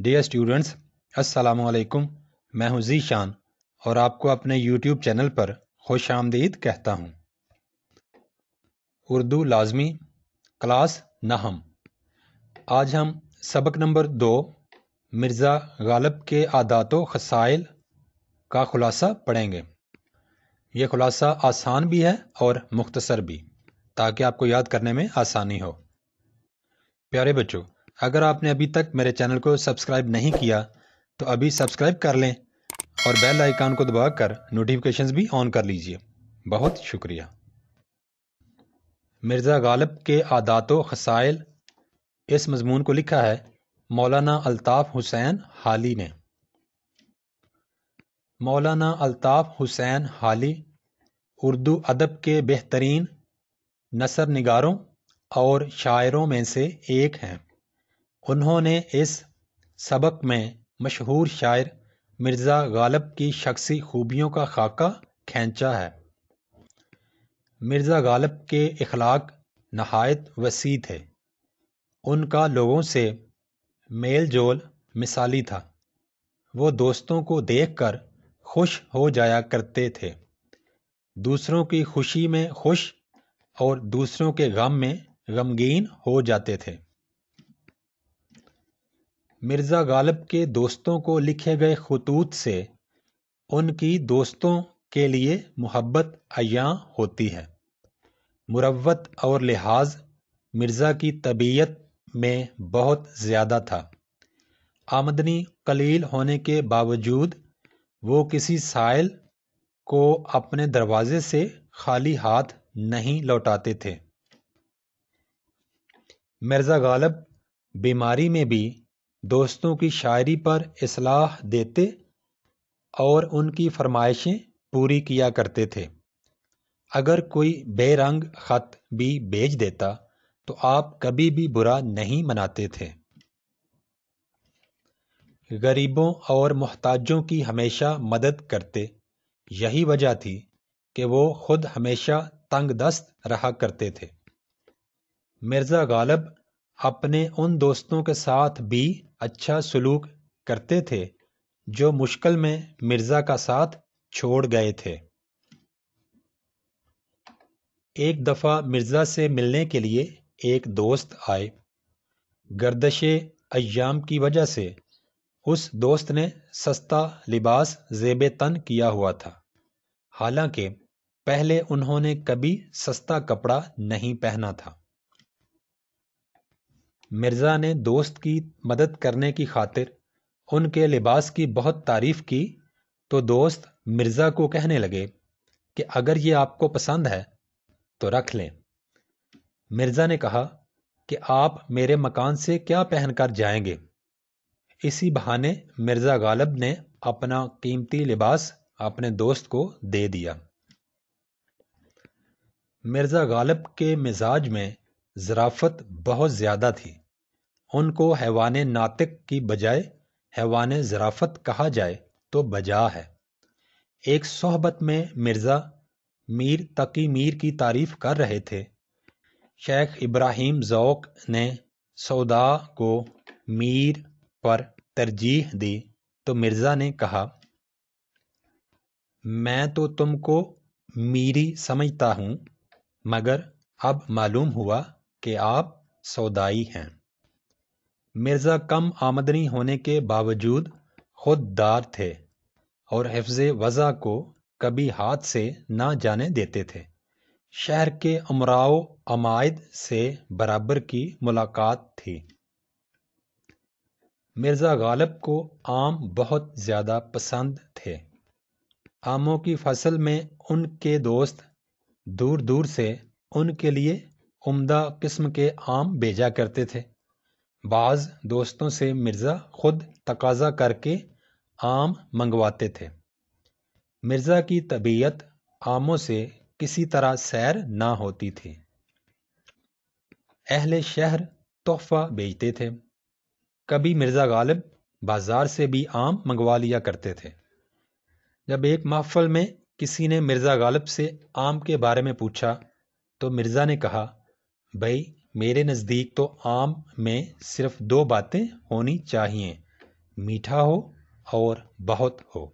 dear students अस्सलाम वालेकुम मैं हूं जीशान और आपको अपने यूट्यूब चैनल पर खुश आमदीद कहता हूं उर्दू लाजमी क्लास नहम आज हम सबक नंबर दो मिर्ज़ा गालब के आदात खसाइल का खुलासा पढ़ेंगे ये खुलासा आसान भी है और मुख्तसर भी ताकि आपको याद करने में आसानी हो प्यारे बच्चों अगर आपने अभी तक मेरे चैनल को सब्सक्राइब नहीं किया तो अभी सब्सक्राइब कर लें और बेल आइकान को दबाकर नोटिफिकेशंस भी ऑन कर लीजिए बहुत शुक्रिया मिर्ज़ा गालिब के आदात व खसाइल इस मजमून को लिखा है मौलाना अल्ताफ़ हुसैन हाली ने मौलाना अल्ताफ़ हुसैन हाली उर्दू अदब के बेहतरीन नसर निगारों और शायरों में से एक हैं उन्होंने इस सबक में मशहूर शायर मिर्ज़ा गालिब की शख्सी खूबियों का खाका खींचा है मिर्ज़ा गालिब के अखलाक नहायत वसी थे उनका लोगों से मेल जोल मिसाली था वो दोस्तों को देखकर खुश हो जाया करते थे दूसरों की खुशी में खुश और दूसरों के गम में गमगीन हो जाते थे मिर्ज़ा गालिब के दोस्तों को लिखे गए खतूत से उनकी दोस्तों के लिए मोहब्बत अया होती है मुरवत और लिहाज मिर्ज़ा की तबीयत में बहुत ज़्यादा था आमदनी कलील होने के बावजूद वो किसी साइल को अपने दरवाजे से खाली हाथ नहीं लौटाते थे मिर्ज़ा गालिब बीमारी में भी दोस्तों की शायरी पर असलाह देते और उनकी फरमाइशें पूरी किया करते थे अगर कोई बेरंग ख़त भी भेज देता तो आप कभी भी बुरा नहीं मनाते थे गरीबों और मोहताजों की हमेशा मदद करते यही वजह थी कि वो खुद हमेशा तंग दस्त रहा करते थे मिर्ज़ा गालब अपने उन दोस्तों के साथ भी अच्छा सलूक करते थे जो मुश्किल में मिर्ज़ा का साथ छोड़ गए थे एक दफ़ा मिर्ज़ा से मिलने के लिए एक दोस्त आए गर्दश अयाम की वजह से उस दोस्त ने सस्ता लिबास जेब तन किया हुआ था हालांकि पहले उन्होंने कभी सस्ता कपड़ा नहीं पहना था मिर्ज़ा ने दोस्त की मदद करने की खातिर उनके लिबास की बहुत तारीफ़ की तो दोस्त मिर्ज़ा को कहने लगे कि अगर ये आपको पसंद है तो रख लें मिर्ज़ा ने कहा कि आप मेरे मकान से क्या पहनकर जाएंगे इसी बहाने मिर्ज़ा गालिब ने अपना कीमती लिबास अपने दोस्त को दे दिया मिर्ज़ा गालिब के मिजाज में ज़राफ़त बहुत ज़्यादा थी उनको हैवान नातिक़ की बजाय हैवान ज़राफ़त कहा जाए तो बजा है एक सोहबत में मिर्ज़ा मीर तकी मीर की तारीफ़ कर रहे थे शेख इब्राहिम ज़ौक ने सौदा को मीर पर तरजीह दी तो मिर्ज़ा ने कहा मैं तो तुमको मीरी समझता हूँ मगर अब मालूम हुआ कि आप सौदाई हैं मिर्ज़ा कम आमदनी होने के बावजूद खुददार थे और हफ्ज वज़ा को कभी हाथ से न जाने देते थे शहर के अमराव अमायद से बराबर की मुलाकात थी मिर्ज़ा गालिब को आम बहुत ज़्यादा पसंद थे आमों की फसल में उनके दोस्त दूर दूर से उनके लिए उम्दा किस्म के आम भेजा करते थे बाज़ दोस्तों से मिर्ज़ा ख़ुद तकाज़ा करके आम मंगवाते थे मिर्ज़ा की तबीयत आमों से किसी तरह सैर ना होती थी अहले शहर तोहफ़ा बेचते थे कभी मिर्ज़ा गालिब बाज़ार से भी आम मंगवा लिया करते थे जब एक महफ़ल में किसी ने मिर्ज़ा गालिब से आम के बारे में पूछा तो मिर्ज़ा ने कहा भाई मेरे नज़दीक तो आम में सिर्फ दो बातें होनी चाहिए मीठा हो और बहुत हो